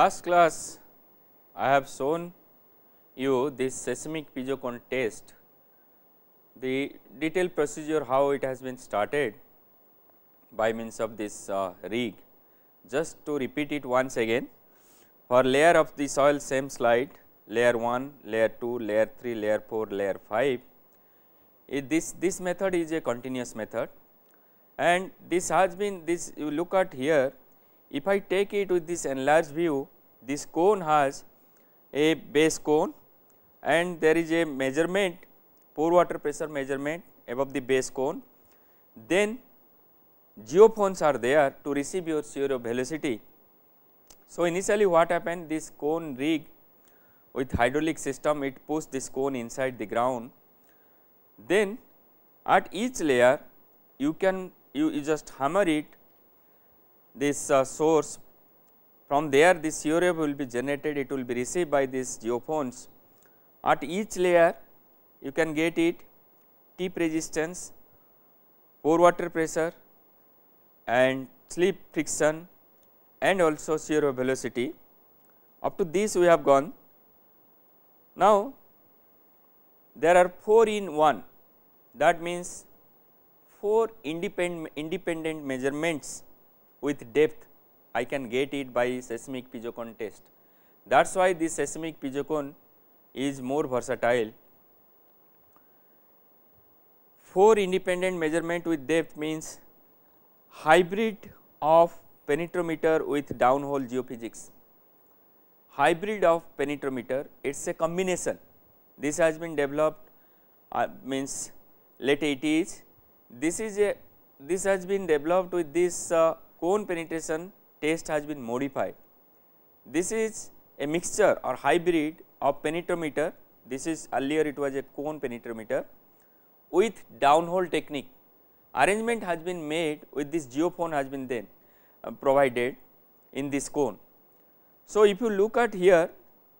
last class I have shown you this seismic piezocon test, the detailed procedure how it has been started by means of this uh, rig. Just to repeat it once again, for layer of the soil same slide layer 1, layer 2, layer 3, layer 4, layer 5. It this, this method is a continuous method and this has been this you look at here if I take it with this enlarged view, this cone has a base cone and there is a measurement pore water pressure measurement above the base cone. Then geophones are there to receive your zero velocity. So, initially what happened this cone rig with hydraulic system it pushed this cone inside the ground. Then at each layer you can you, you just hammer it this uh, source from there this wave will be generated it will be received by these geophones. At each layer you can get it tip resistance, pore water pressure and slip friction and also zero velocity up to this we have gone. Now, there are 4 in 1 that means 4 independent, independent measurements with depth I can get it by seismic piezocon test. That is why this seismic piezocon is more versatile. 4 independent measurement with depth means hybrid of penetrometer with downhole geophysics. Hybrid of penetrometer it is a combination this has been developed uh, means late 80s this is a this has been developed with this uh, cone penetration test has been modified. This is a mixture or hybrid of penetrometer, this is earlier it was a cone penetrometer with downhole technique. Arrangement has been made with this geophone has been then uh, provided in this cone. So, if you look at here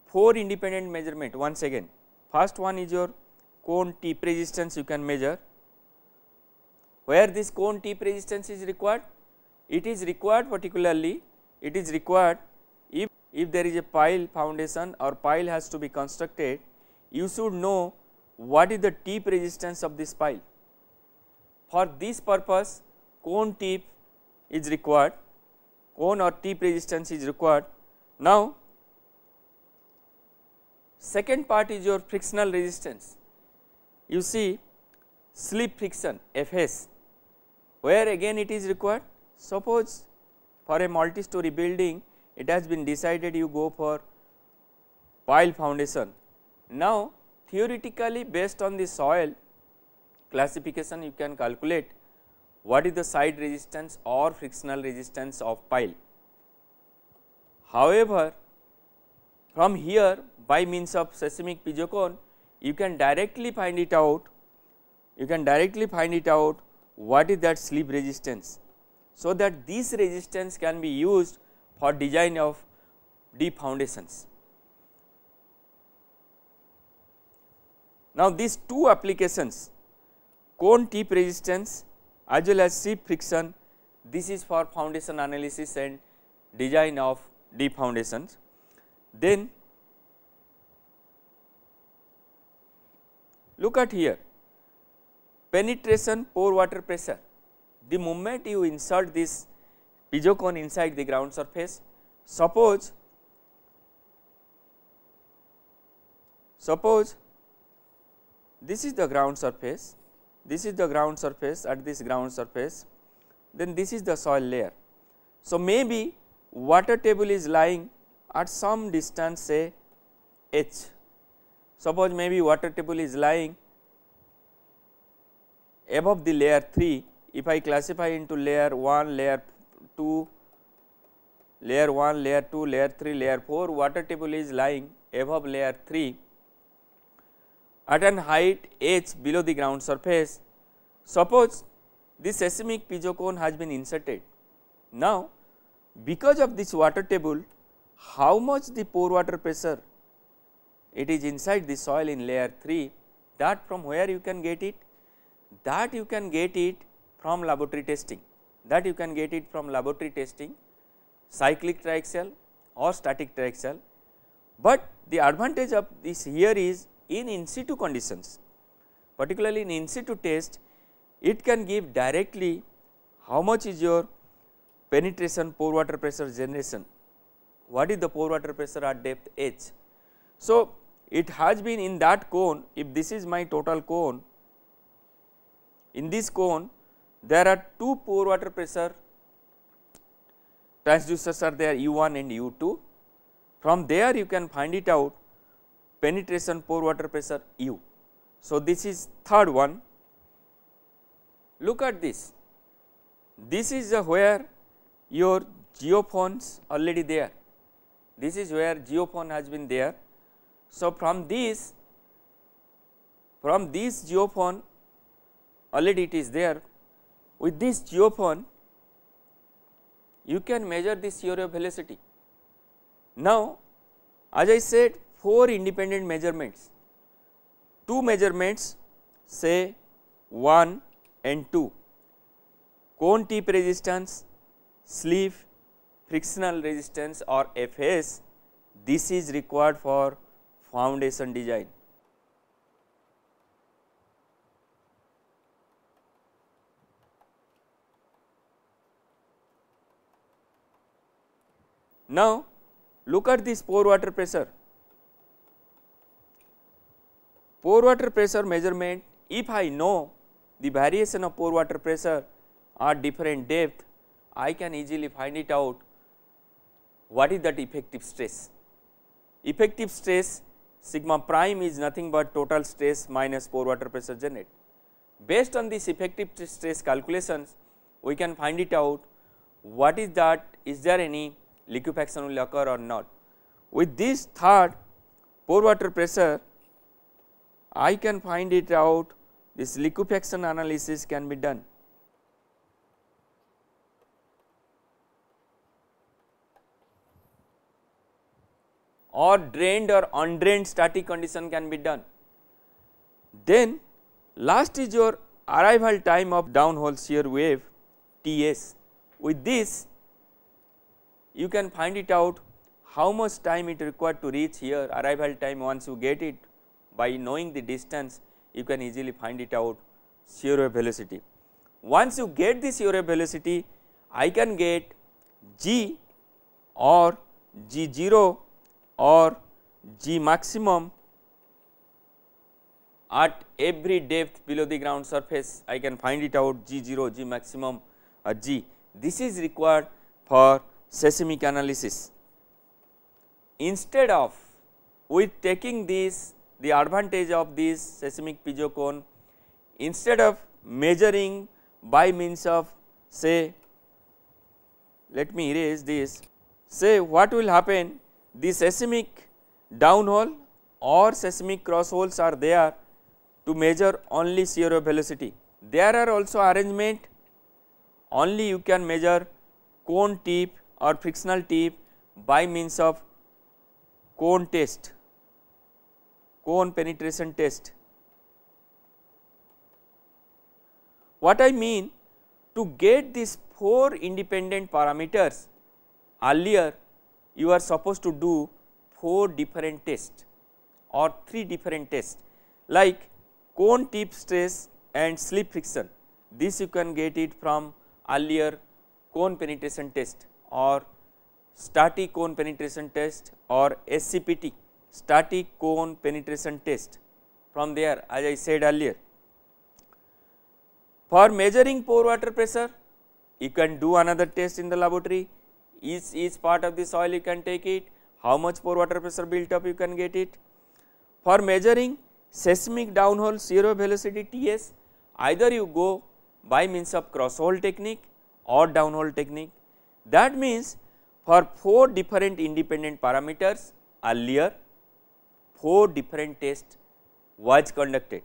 4 independent measurement once again, first one is your cone tip resistance you can measure, where this cone tip resistance is required it is required particularly, it is required if, if there is a pile foundation or pile has to be constructed, you should know what is the tip resistance of this pile. For this purpose, cone tip is required, cone or tip resistance is required. Now, second part is your frictional resistance. You see slip friction Fs, where again it is required? Suppose for a multi-story building it has been decided you go for pile foundation. Now, theoretically based on the soil classification you can calculate what is the side resistance or frictional resistance of pile. However, from here by means of seismic piezo you can directly find it out you can directly find it out what is that slip resistance so that these resistance can be used for design of deep foundations. Now, these two applications cone tip resistance as well as shear friction this is for foundation analysis and design of deep foundations. Then look at here penetration pore water pressure the moment you insert this piezo cone inside the ground surface, suppose suppose this is the ground surface, this is the ground surface at this ground surface, then this is the soil layer. So, maybe water table is lying at some distance say h. Suppose maybe water table is lying above the layer 3 if I classify into layer 1, layer 2, layer 1, layer 2, layer 3, layer 4, water table is lying above layer 3 at an height h below the ground surface. Suppose this seismic piezo cone has been inserted. Now, because of this water table, how much the pore water pressure it is inside the soil in layer 3 that from where you can get it? That you can get it from laboratory testing that you can get it from laboratory testing cyclic triaxial or static triaxial. But the advantage of this here is in in situ conditions particularly in in situ test it can give directly how much is your penetration pore water pressure generation, what is the pore water pressure at depth h. So, it has been in that cone if this is my total cone in this cone there are two pore water pressure transducers are there U1 and U2. From there you can find it out penetration pore water pressure U. So, this is third one. Look at this. This is where your geophones already there. This is where geophone has been there. So, from this from this geophone already it is there with this geophone, you can measure this area velocity. Now, as I said, four independent measurements, two measurements say 1 and 2, cone tip resistance, sleeve, frictional resistance or FS, this is required for foundation design. Now, look at this pore water pressure. Pore water pressure measurement, if I know the variation of pore water pressure at different depth, I can easily find it out what is that effective stress. Effective stress sigma prime is nothing but total stress minus pore water pressure generated. Based on this effective stress calculations, we can find it out what is that, is there any liquefaction will occur or not. With this third pore water pressure I can find it out this liquefaction analysis can be done. or drained or undrained static condition can be done. Then last is your arrival time of downhole shear wave T s. With this you can find it out how much time it required to reach here arrival time once you get it by knowing the distance you can easily find it out shear velocity. Once you get this shear velocity I can get g or g 0 or g maximum at every depth below the ground surface I can find it out g 0 g maximum or g this is required for seismic analysis. Instead of with taking this the advantage of this seismic piezo cone instead of measuring by means of say let me erase this say what will happen the seismic downhole or seismic cross holes are there to measure only shear velocity. There are also arrangement only you can measure cone tip or frictional tip by means of cone test, cone penetration test. What I mean to get these 4 independent parameters earlier you are supposed to do 4 different tests or 3 different tests like cone tip stress and slip friction. This you can get it from earlier cone penetration test or static cone penetration test or SCPT static cone penetration test from there as I said earlier. For measuring pore water pressure you can do another test in the laboratory each, each part of the soil you can take it how much pore water pressure built up you can get it. For measuring seismic downhole zero velocity TS either you go by means of cross hole technique or downhole technique that means for 4 different independent parameters earlier 4 different tests was conducted.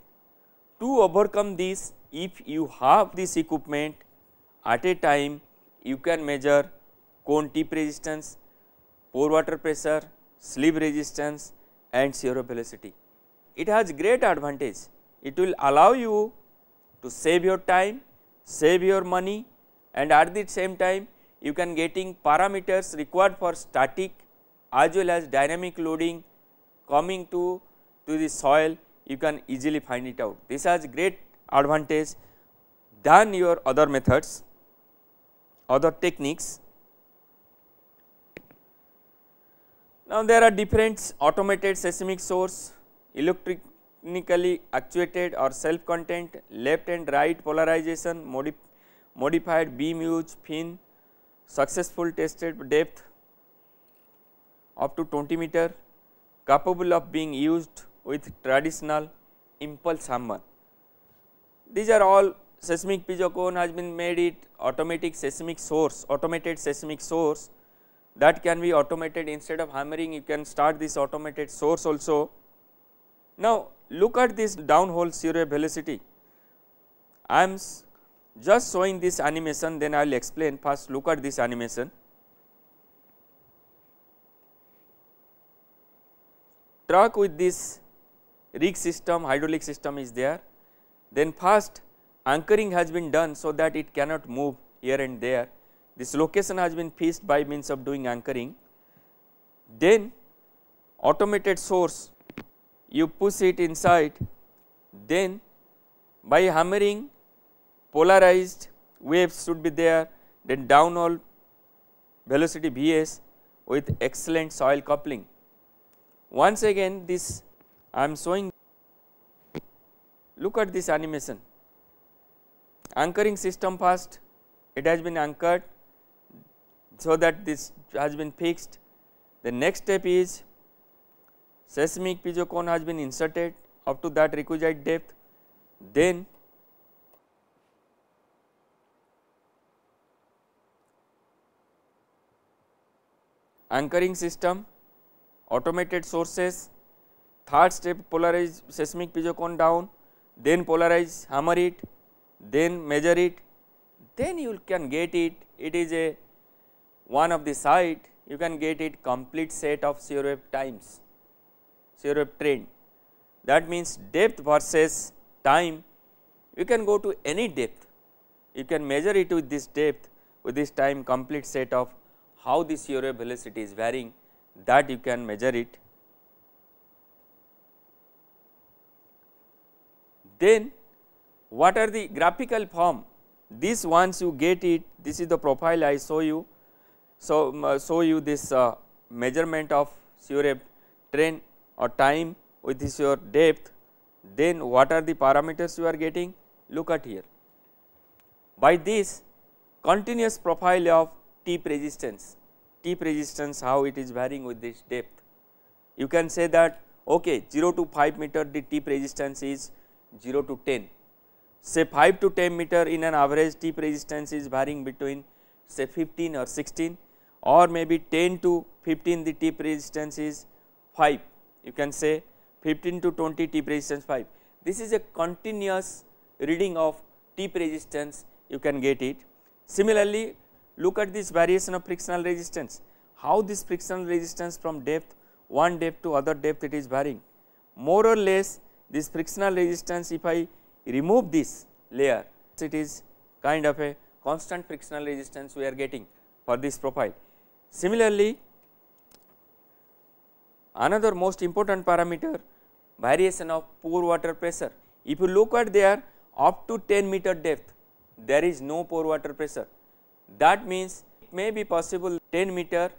To overcome this if you have this equipment at a time you can measure cone tip resistance, pore water pressure, slip resistance and zero velocity. It has great advantage, it will allow you to save your time, save your money and at the same time you can getting parameters required for static as well as dynamic loading coming to, to the soil you can easily find it out. This has great advantage than your other methods, other techniques. Now, there are different automated seismic source, electronically actuated or self contained left and right polarization, modif modified beam use, fin, successful tested depth up to 20 meter capable of being used with traditional impulse hammer. These are all seismic piezo cone has been made it automatic seismic source, automated seismic source that can be automated instead of hammering you can start this automated source also. Now, look at this downhole zero velocity, I am just showing this animation then I will explain first look at this animation. Truck with this rig system hydraulic system is there then first anchoring has been done so that it cannot move here and there. This location has been fixed by means of doing anchoring. Then automated source you push it inside then by hammering polarized waves should be there, then downhole velocity Vs with excellent soil coupling. Once again this I am showing look at this animation anchoring system first it has been anchored so that this has been fixed the next step is seismic piezo cone has been inserted up to that requisite depth then anchoring system, automated sources, third step polarize seismic piezo cone down, then polarize hammer it, then measure it, then you can get it, it is a one of the site you can get it complete set of shear wave times, shear wave trend. That means depth versus time you can go to any depth, you can measure it with this depth with this time complete set of how this aerial velocity is varying that you can measure it. Then what are the graphical form? This once you get it, this is the profile I show you. So, uh, show you this uh, measurement of CUREP train or time with this your depth, then what are the parameters you are getting? Look at here. By this continuous profile of tip resistance, tip resistance how it is varying with this depth. You can say that okay 0 to 5 meter the tip resistance is 0 to 10, say 5 to 10 meter in an average tip resistance is varying between say 15 or 16 or maybe 10 to 15 the tip resistance is 5 you can say 15 to 20 tip resistance 5. This is a continuous reading of tip resistance you can get it. Similarly, Look at this variation of frictional resistance, how this frictional resistance from depth one depth to other depth it is varying. More or less this frictional resistance if I remove this layer it is kind of a constant frictional resistance we are getting for this profile. Similarly, another most important parameter variation of pore water pressure. If you look at there up to 10 meter depth there is no pore water pressure that means it may be possible 10 meter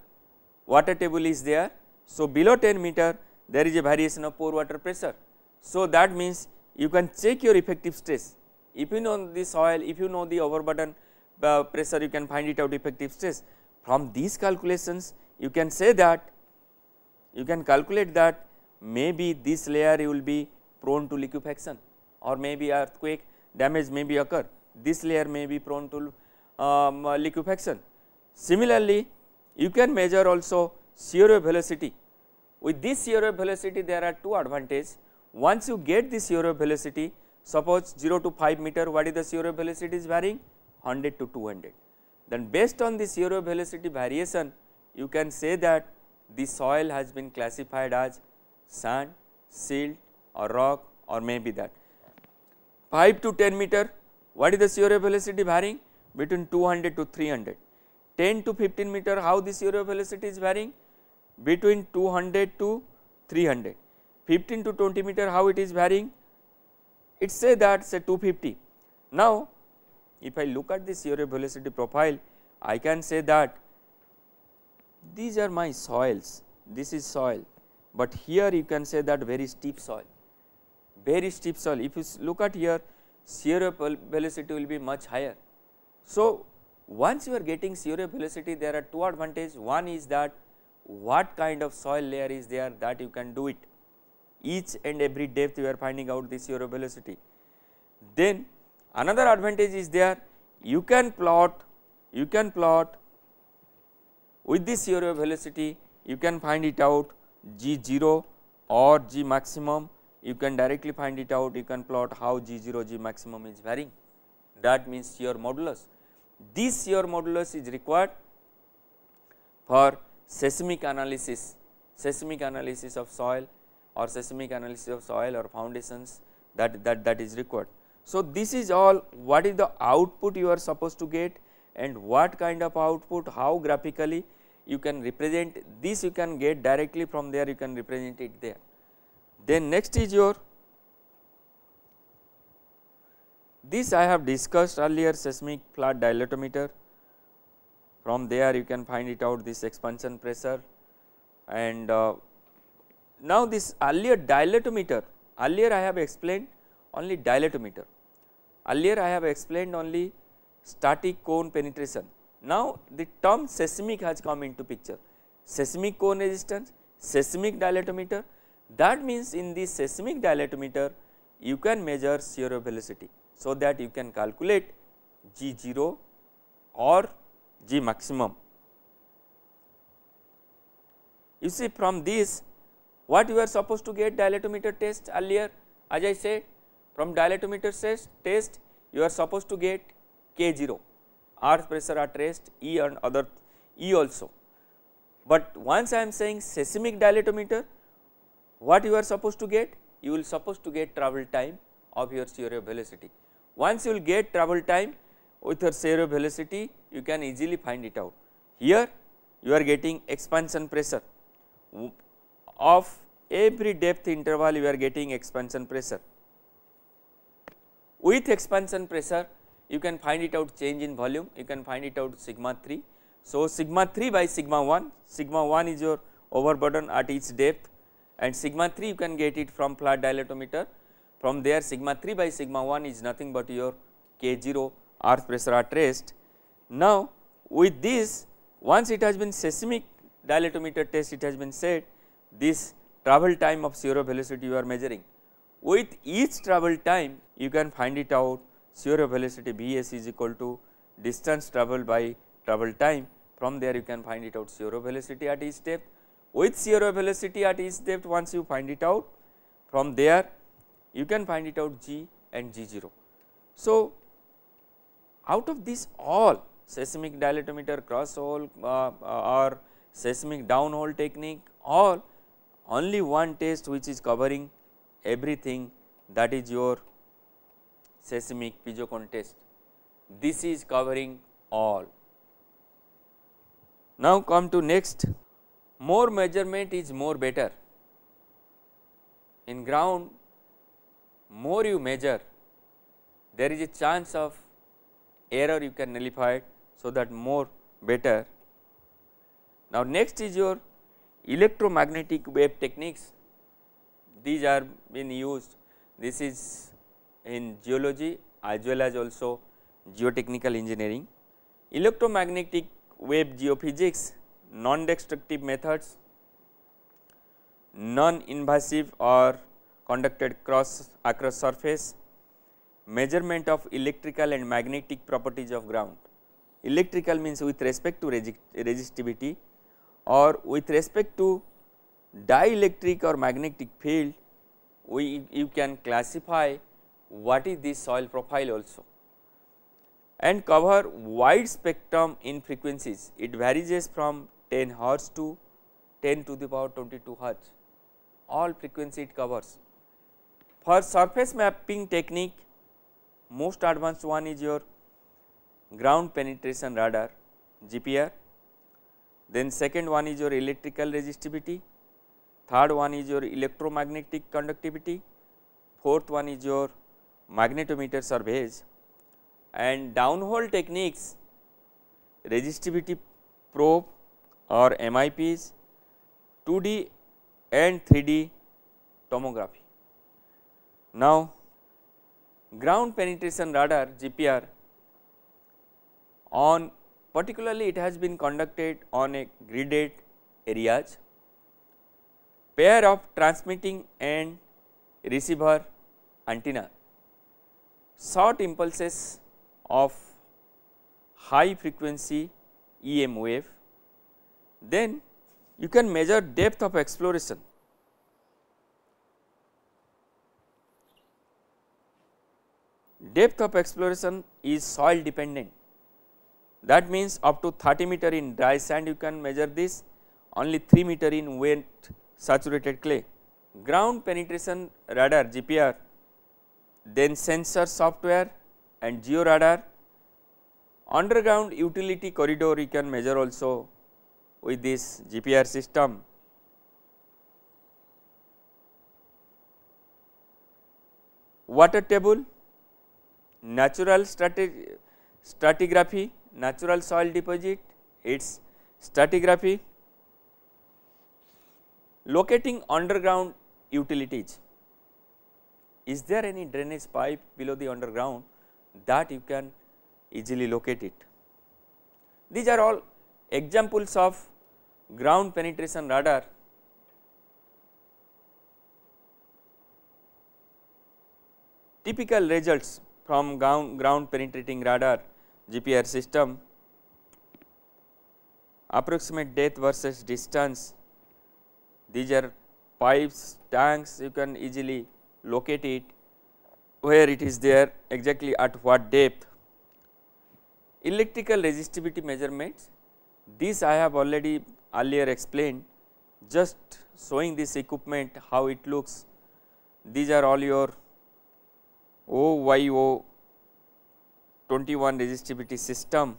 water table is there. So, below 10 meter there is a variation of pore water pressure. So, that means you can check your effective stress. If you know the soil, if you know the overburden uh, pressure, you can find it out effective stress. From these calculations, you can say that you can calculate that maybe this layer you will be prone to liquefaction or maybe earthquake damage may be occur. This layer may be prone to um, uh, liquefaction. Similarly, you can measure also zero velocity. With this zero velocity there are two advantages. Once you get this zero velocity suppose 0 to 5 meter what is the zero velocity is varying 100 to 200. Then based on this zero velocity variation you can say that the soil has been classified as sand, silt or rock or maybe that. 5 to 10 meter what is the zero velocity varying between 200 to 300. 10 to 15 meter how this zero velocity is varying between 200 to 300. 15 to 20 meter how it is varying it say that say 250. Now if I look at this zero velocity profile I can say that these are my soils this is soil but here you can say that very steep soil very steep soil if you look at here shear velocity will be much higher so, once you are getting cereal velocity there are two advantages one is that what kind of soil layer is there that you can do it each and every depth you are finding out the cereal velocity. Then another advantage is there you can plot you can plot with this cereal velocity you can find it out g 0 or g maximum you can directly find it out you can plot how g 0 g maximum is varying that means your modulus this shear modulus is required for seismic analysis, seismic analysis of soil or seismic analysis of soil or foundations that, that, that is required. So, this is all what is the output you are supposed to get and what kind of output, how graphically you can represent this you can get directly from there you can represent it there. Then next is your This I have discussed earlier seismic flat dilatometer, from there you can find it out this expansion pressure and uh, now this earlier dilatometer, earlier I have explained only dilatometer, earlier I have explained only static cone penetration. Now, the term seismic has come into picture, seismic cone resistance, seismic dilatometer that means in the seismic dilatometer you can measure zero velocity so that you can calculate G 0 or G maximum. You see from this what you are supposed to get dilatometer test earlier as I said from dilatometer test you are supposed to get K 0 earth pressure at rest E and other E also. But once I am saying seismic dilatometer what you are supposed to get you will supposed to get travel time of your theory of velocity. Once you will get travel time with your zero velocity, you can easily find it out. Here you are getting expansion pressure of every depth interval you are getting expansion pressure. With expansion pressure you can find it out change in volume, you can find it out sigma 3. So, sigma 3 by sigma 1, sigma 1 is your overburden at each depth and sigma 3 you can get it from flat dilatometer from there sigma 3 by sigma 1 is nothing but your K0 earth pressure at rest. Now, with this once it has been seismic dilatometer test it has been said this travel time of 0 velocity you are measuring. With each travel time you can find it out 0 velocity Vs is equal to distance traveled by travel time from there you can find it out 0 velocity at each depth. With 0 velocity at each depth once you find it out from there you can find it out G and G0. So, out of this all seismic dilatometer cross hole uh, uh, or seismic downhole technique or only one test which is covering everything that is your seismic piezocoin test. This is covering all. Now come to next more measurement is more better. In ground more you measure, there is a chance of error you can nullify it. So, that more better. Now, next is your electromagnetic wave techniques, these are been used, this is in geology as well as also geotechnical engineering. Electromagnetic wave geophysics, non-destructive methods, non-invasive or conducted cross across surface, measurement of electrical and magnetic properties of ground. Electrical means with respect to resistivity or with respect to dielectric or magnetic field, we you can classify what is this soil profile also and cover wide spectrum in frequencies. It varies from 10 hertz to 10 to the power 22 hertz, all frequency it covers. For surface mapping technique, most advanced one is your ground penetration radar GPR, then second one is your electrical resistivity, third one is your electromagnetic conductivity, fourth one is your magnetometer surveys and downhole techniques resistivity probe or MIPs, 2D and 3D tomography. Now, ground penetration radar GPR on particularly it has been conducted on a gridded areas, pair of transmitting and receiver antenna, short impulses of high frequency EM wave, then you can measure depth of exploration depth of exploration is soil dependent. That means up to 30 meter in dry sand you can measure this, only 3 meter in wet saturated clay. Ground penetration radar GPR, then sensor software and geo radar. Underground utility corridor you can measure also with this GPR system. Water table natural stratigraphy, natural soil deposit, its stratigraphy, locating underground utilities. Is there any drainage pipe below the underground that you can easily locate it? These are all examples of ground penetration radar typical results from ground, ground penetrating radar GPR system, approximate depth versus distance, these are pipes, tanks you can easily locate it where it is there exactly at what depth. Electrical resistivity measurements, this I have already earlier explained just showing this equipment how it looks, these are all your OYO 21 resistivity system.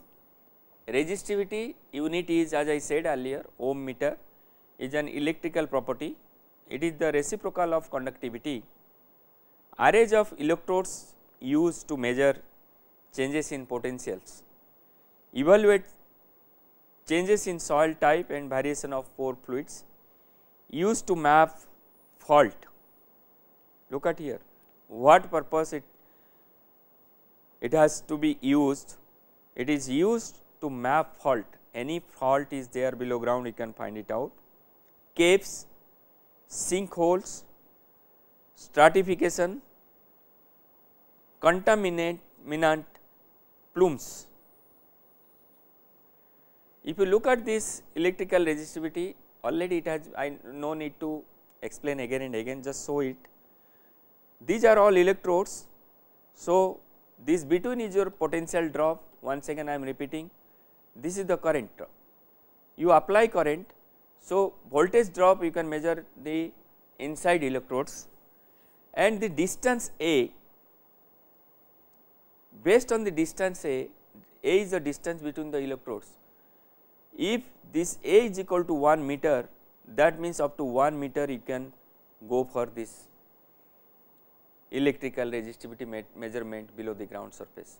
Resistivity unit is as I said earlier ohm meter is an electrical property, it is the reciprocal of conductivity. Arrays of electrodes used to measure changes in potentials, evaluate changes in soil type and variation of pore fluids, used to map fault. Look at here what purpose it, it has to be used. It is used to map fault, any fault is there below ground you can find it out. Caves, sinkholes, stratification, contaminant plumes. If you look at this electrical resistivity already it has I no need to explain again and again just show it these are all electrodes. So, this between is your potential drop once again I am repeating this is the current drop. You apply current. So, voltage drop you can measure the inside electrodes and the distance A based on the distance A, A is the distance between the electrodes. If this A is equal to 1 meter that means up to 1 meter you can go for this electrical resistivity measurement below the ground surface.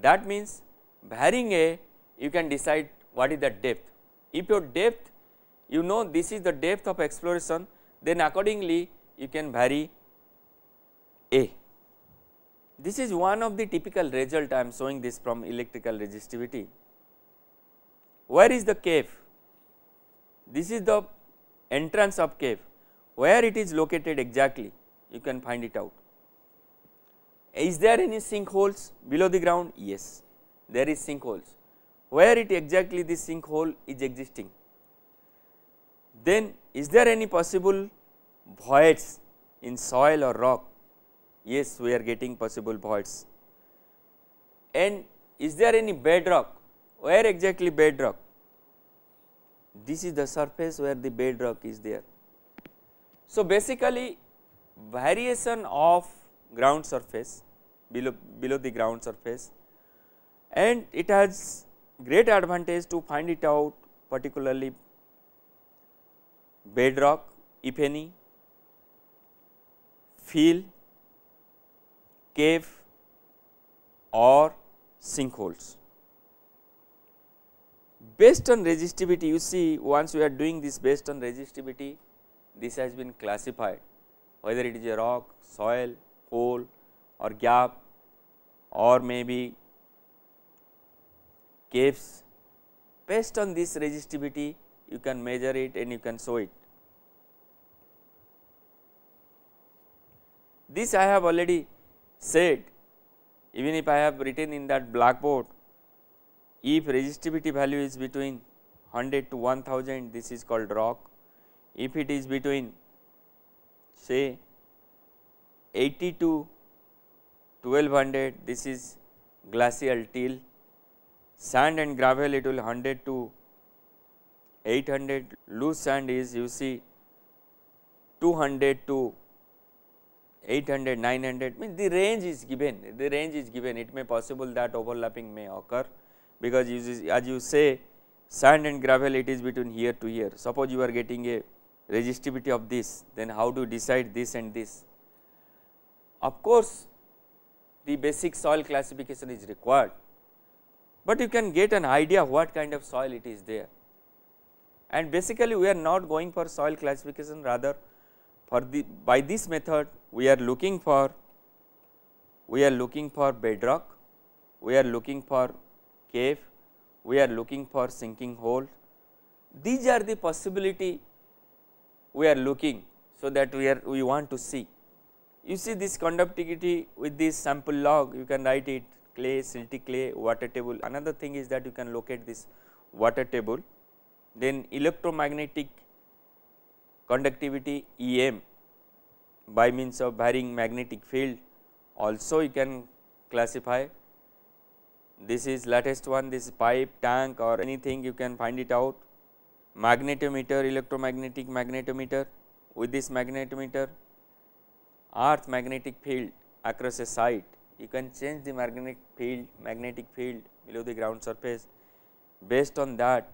That means varying A you can decide what is the depth. If your depth you know this is the depth of exploration then accordingly you can vary A. This is one of the typical result I am showing this from electrical resistivity. Where is the cave? This is the entrance of cave, where it is located exactly you can find it out. Is there any sinkholes below the ground? Yes, there is sinkholes. Where it exactly this sinkhole is existing? Then is there any possible voids in soil or rock? Yes, we are getting possible voids. And is there any bedrock? Where exactly bedrock? This is the surface where the bedrock is there. So, basically variation of ground surface below, below the ground surface and it has great advantage to find it out particularly bedrock if any, field, cave or sinkholes. Based on resistivity you see once we are doing this based on resistivity this has been classified whether it is a rock, soil, coal, or gap or maybe caves. Based on this resistivity you can measure it and you can show it. This I have already said even if I have written in that blackboard if resistivity value is between 100 to 1000 this is called rock if it is between say 80 to 1200 this is glacial till sand and gravel it will 100 to 800 loose sand is you see 200 to 800 900 means the range is given the range is given it may possible that overlapping may occur because as you say sand and gravel it is between here to here suppose you are getting a resistivity of this then how to decide this and this of course the basic soil classification is required, but you can get an idea what kind of soil it is there. And basically we are not going for soil classification rather for the by this method we are looking for we are looking for bedrock, we are looking for cave, we are looking for sinking hole. These are the possibility we are looking so that we are we want to see you see this conductivity with this sample log you can write it clay, silty clay, water table. Another thing is that you can locate this water table. Then electromagnetic conductivity EM by means of varying magnetic field also you can classify. This is latest one this pipe, tank or anything you can find it out. Magnetometer, electromagnetic magnetometer with this magnetometer earth magnetic field across a site you can change the magnetic field magnetic field below the ground surface based on that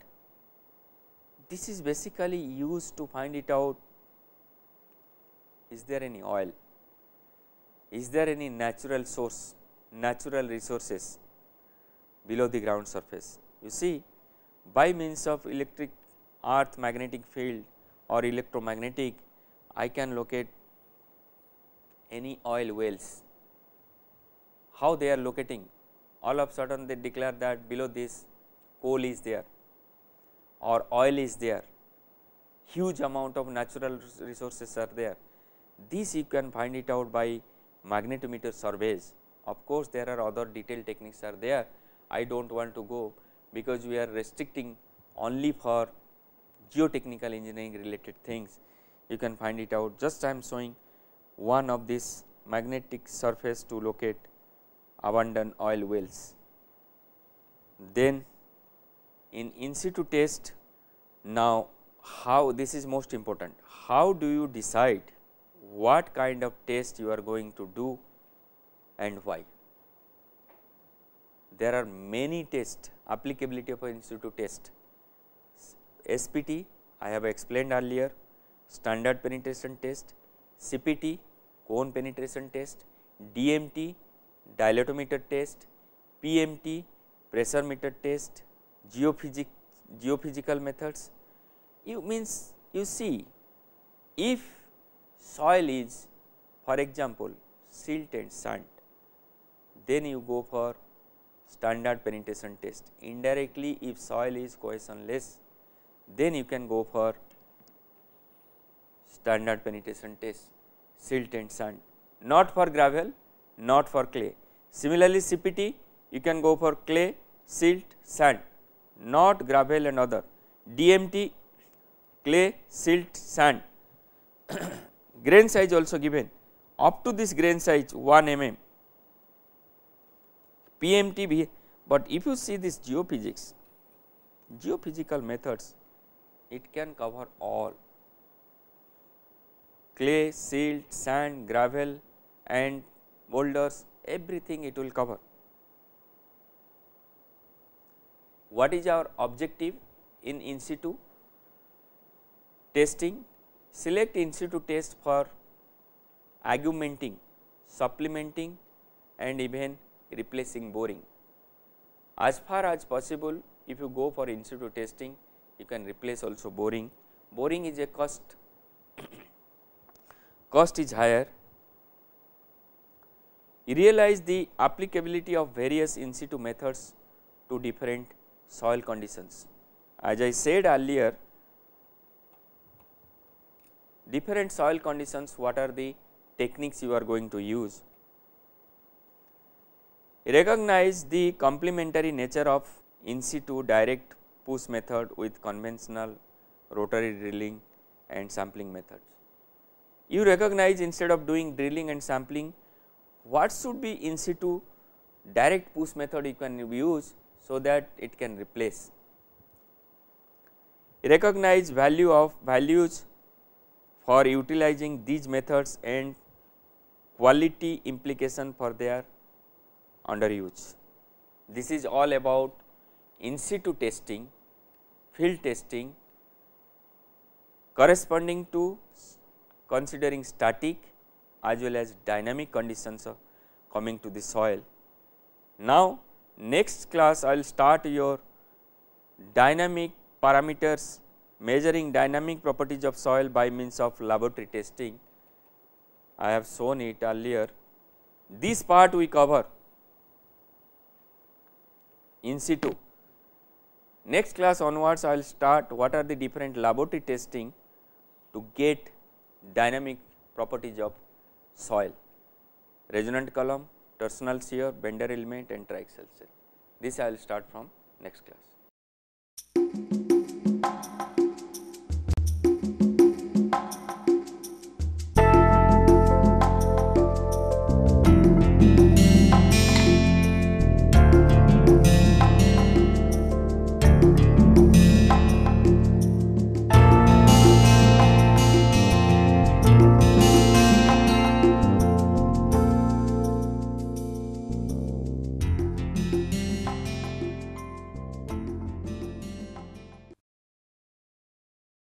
this is basically used to find it out is there any oil is there any natural source natural resources below the ground surface you see by means of electric earth magnetic field or electromagnetic I can locate any oil wells. How they are locating? All of a sudden they declare that below this coal is there or oil is there, huge amount of natural resources are there. This you can find it out by magnetometer surveys. Of course, there are other detailed techniques are there. I do not want to go because we are restricting only for geotechnical engineering related things. You can find it out just I am showing one of this magnetic surface to locate abandoned oil wells. Then in in situ test now how this is most important how do you decide what kind of test you are going to do and why. There are many tests applicability of in situ test SPT I have explained earlier standard penetration test CPT cone penetration test, DMT dilatometer test, PMT pressure meter test, geophysic, geophysical methods. You means you see if soil is for example silt and sand, then you go for standard penetration test. Indirectly if soil is cohesionless, then you can go for standard penetration test, silt and sand, not for gravel, not for clay. Similarly, CPT you can go for clay, silt, sand, not gravel and other. DMT, clay, silt, sand. grain size also given up to this grain size 1 mm. PMT, but if you see this geophysics, geophysical methods, it can cover all clay, silt, sand, gravel and boulders everything it will cover. What is our objective in in situ testing? Select in situ test for augmenting, supplementing and even replacing boring. As far as possible if you go for in situ testing you can replace also boring. Boring is a cost cost is higher. Realize the applicability of various in situ methods to different soil conditions. As I said earlier, different soil conditions what are the techniques you are going to use. Recognize the complementary nature of in situ direct push method with conventional rotary drilling and sampling methods you recognize instead of doing drilling and sampling what should be in situ direct push method you can use so that it can replace. Recognize value of values for utilizing these methods and quality implication for their under use. This is all about in situ testing, field testing corresponding to considering static as well as dynamic conditions of coming to the soil. Now, next class I will start your dynamic parameters measuring dynamic properties of soil by means of laboratory testing. I have shown it earlier. This part we cover in situ. Next class onwards I will start what are the different laboratory testing to get dynamic properties of soil, resonant column, torsional shear, bender element and triaxial shear. This I will start from next class.